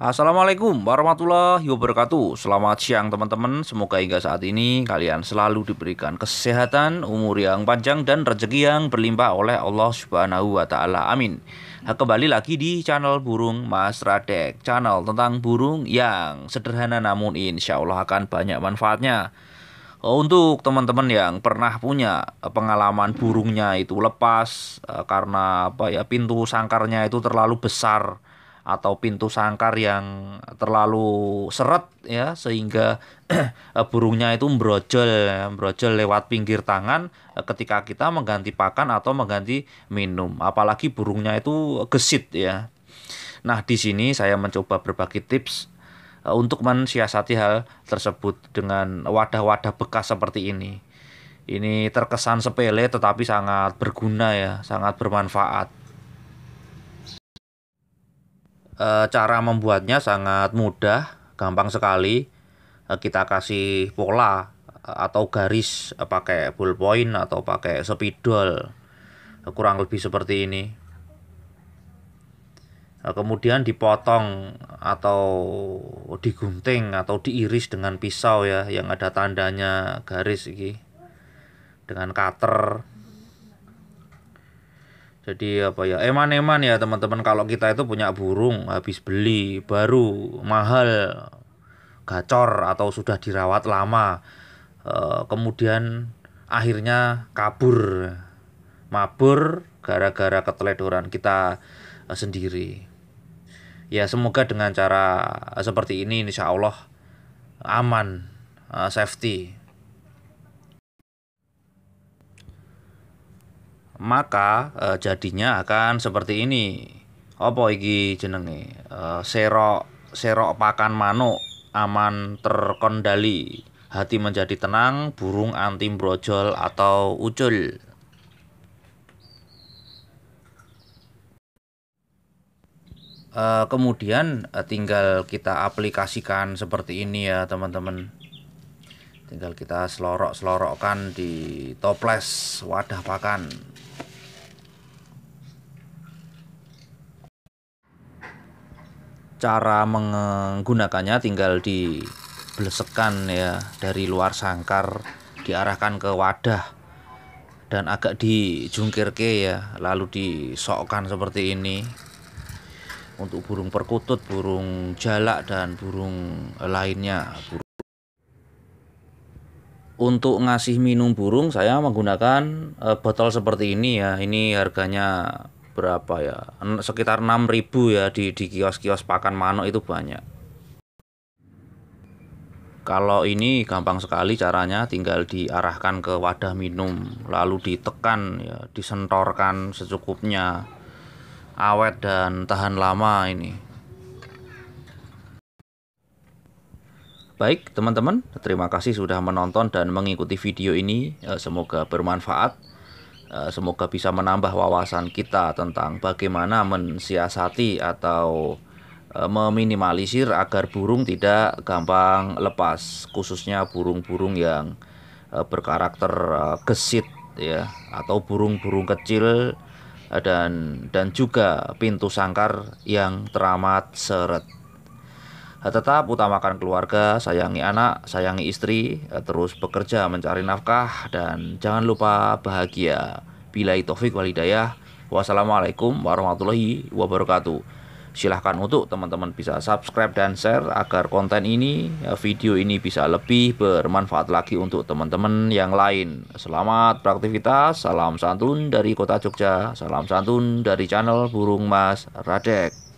Assalamualaikum warahmatullahi wabarakatuh Selamat siang teman-teman Semoga hingga saat ini kalian selalu diberikan kesehatan Umur yang panjang dan rezeki yang berlimpah oleh Allah subhanahu wa ta'ala Amin Kembali lagi di channel burung Mas Radek Channel tentang burung yang sederhana namun insya Allah akan banyak manfaatnya oh, untuk teman-teman yang pernah punya eh, pengalaman burungnya itu lepas eh, karena apa ya pintu sangkarnya itu terlalu besar atau pintu sangkar yang terlalu seret ya sehingga eh, burungnya itu brojol brojol lewat pinggir tangan eh, ketika kita mengganti pakan atau mengganti minum apalagi burungnya itu gesit ya nah di sini saya mencoba berbagi tips eh, untuk mensiasati hal tersebut dengan wadah-wadah bekas seperti ini ini terkesan sepele tetapi sangat berguna ya sangat bermanfaat e, cara membuatnya sangat mudah, gampang sekali. E, kita kasih pola eh, atau garis e, pakai ballpoint atau pakai spidol. E, kurang lebih seperti ini. E, kemudian dipotong atau digunting atau diiris dengan pisau ya yang ada tandanya garis ini dengan cutter jadi apa ya eman-eman ya teman-teman kalau kita itu punya burung habis beli baru mahal gacor atau sudah dirawat lama eh, kemudian akhirnya kabur mabur gara-gara keteledoran kita eh, sendiri ya semoga dengan cara eh, seperti ini insya Allah aman safety maka e, jadinya akan seperti ini. Apa iki jenenge? E, serok serok pakan manuk aman terkendali. Hati menjadi tenang, burung anti brojol atau ucul. E, kemudian e, tinggal kita aplikasikan seperti ini ya, teman-teman tinggal kita selorok-selorokkan di toples wadah pakan cara menggunakannya tinggal dibelesekan ya dari luar sangkar diarahkan ke wadah dan agak dijungkir ke ya lalu disokkan seperti ini untuk burung perkutut, burung jalak dan burung lainnya. Untuk ngasih minum burung saya menggunakan eh, botol seperti ini ya. Ini harganya berapa ya sekitar 6000 ya di di kios-kios pakan manuk itu banyak kalau ini gampang sekali caranya tinggal diarahkan ke wadah minum lalu ditekan ya disentorkan secukupnya awet dan tahan lama ini Baik teman-teman terima kasih sudah menonton dan mengikuti video ini ya, semoga bermanfaat Eh, semoga bisa menambah wawasan kita tentang bagaimana mensiasati atau eh, meminimalisir agar burung tidak gampang lepas, khususnya burung-burung yang eh, berkarakter gesit ya atau burung-burung kecil dan dan juga pintu sangkar yang teramat seret. Nah, tetap utamakan keluarga, sayangi anak, sayangi istri, terus bekerja mencari nafkah dan jangan lupa bahagia. Bila taufik walidayah. Wassalamualaikum warahmatullahi wabarakatuh. Silahkan untuk teman-teman bisa subscribe dan share agar konten ini, eh, video ini bisa lebih bermanfaat lagi untuk teman-teman yang lain. Selamat beraktivitas, salam santun dari kota Jogja, salam santun dari channel Burung Mas Radek.